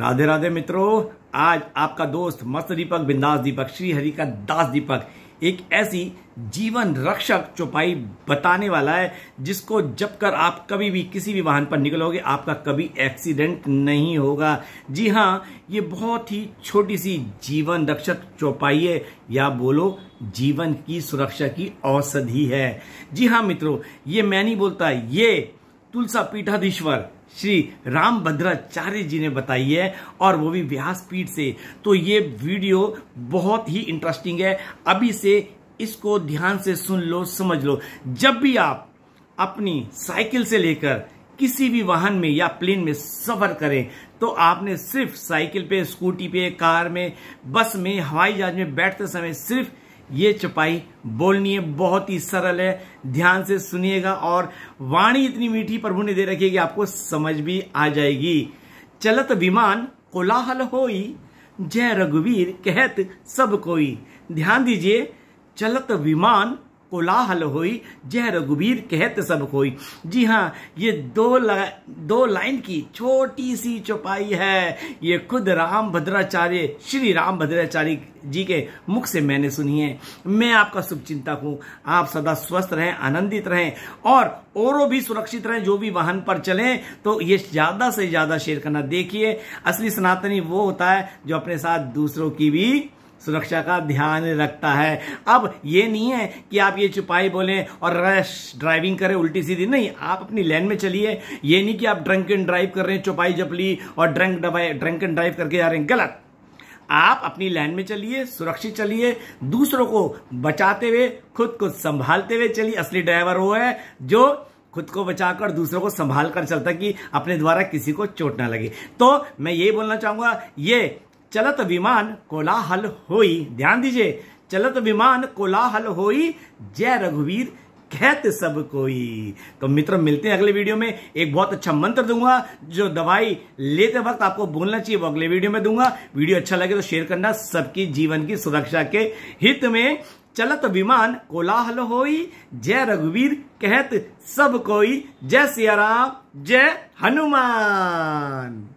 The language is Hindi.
राधे राधे मित्रों आज आपका दोस्त मस्त दीपक बिंदास दीपक श्री हरि का दास दीपक एक ऐसी जीवन रक्षक चौपाई बताने वाला है जिसको जब कर आप कभी भी किसी भी वाहन पर निकलोगे आपका कभी एक्सीडेंट नहीं होगा जी हाँ ये बहुत ही छोटी सी जीवन रक्षक चौपाई है या बोलो जीवन की सुरक्षा की औषधि है जी हाँ मित्रों ये मैं नहीं बोलता ये तुलसा पीठाधीश्वर श्री राम भद्राचार्य जी ने बताई है और वो भी व्यासपीठ से तो ये वीडियो बहुत ही इंटरेस्टिंग है अभी से इसको ध्यान से सुन लो समझ लो जब भी आप अपनी साइकिल से लेकर किसी भी वाहन में या प्लेन में सफर करें तो आपने सिर्फ साइकिल पे स्कूटी पे कार में बस में हवाई जहाज में बैठते समय सिर्फ ये चपाई बोलनी है बहुत ही सरल है ध्यान से सुनिएगा और वाणी इतनी मीठी प्रभु ने दे रखी है कि आपको समझ भी आ जाएगी चलत विमान कोलाहल होई जय रघुवीर कहत सब कोई ध्यान दीजिए चलत विमान कोलाहल होई जह रघुबीर कहत सब कोई जी हाँ ये दो ला, दो लाइन की छोटी सी चौपाई है ये खुद राम भद्राचार्य श्री राम भद्राचार्य जी के मुख से मैंने सुनी है मैं आपका शुभ चिंतक हूँ आप सदा स्वस्थ रहें आनंदित रहें और औरों भी सुरक्षित रहें जो भी वाहन पर चलें तो ये ज्यादा से ज्यादा शेयर करना देखिए असली सनातनी वो होता है जो अपने साथ दूसरों की भी सुरक्षा का ध्यान रखता है अब ये नहीं है कि आप ये छुपाई बोलें और रश ड्राइविंग करें उल्टी सीधी नहीं आप अपनी लेन में चलिए ये नहीं कि आप ड्रंक एंड ड्राइव कर रहे हैं छुपाई जपली और ड्रंक ड्रंक एंड ड्राइव करके जा रहे हैं गलत आप अपनी लाइन में चलिए सुरक्षित चलिए दूसरों को बचाते हुए खुद को संभालते हुए चलिए असली ड्राइवर वो है जो खुद को बचाकर दूसरों को संभाल कर चलता कि अपने द्वारा किसी को चोट ना लगे तो मैं यही बोलना चाहूंगा ये चलत विमान कोलाहल होई ध्यान दीजिए चलत विमान कोलाहल होई जय रघुवीर कहत सब कोई तो मित्र मिलते हैं अगले वीडियो में एक बहुत अच्छा मंत्र दूंगा जो दवाई लेते वक्त आपको बोलना चाहिए वो अगले वीडियो में दूंगा वीडियो अच्छा लगे तो शेयर करना सबकी जीवन की सुरक्षा के हित में चलत विमान कोलाहल होई जय रघुवीर कहत सब कोई जय सियाराम जय हनुमान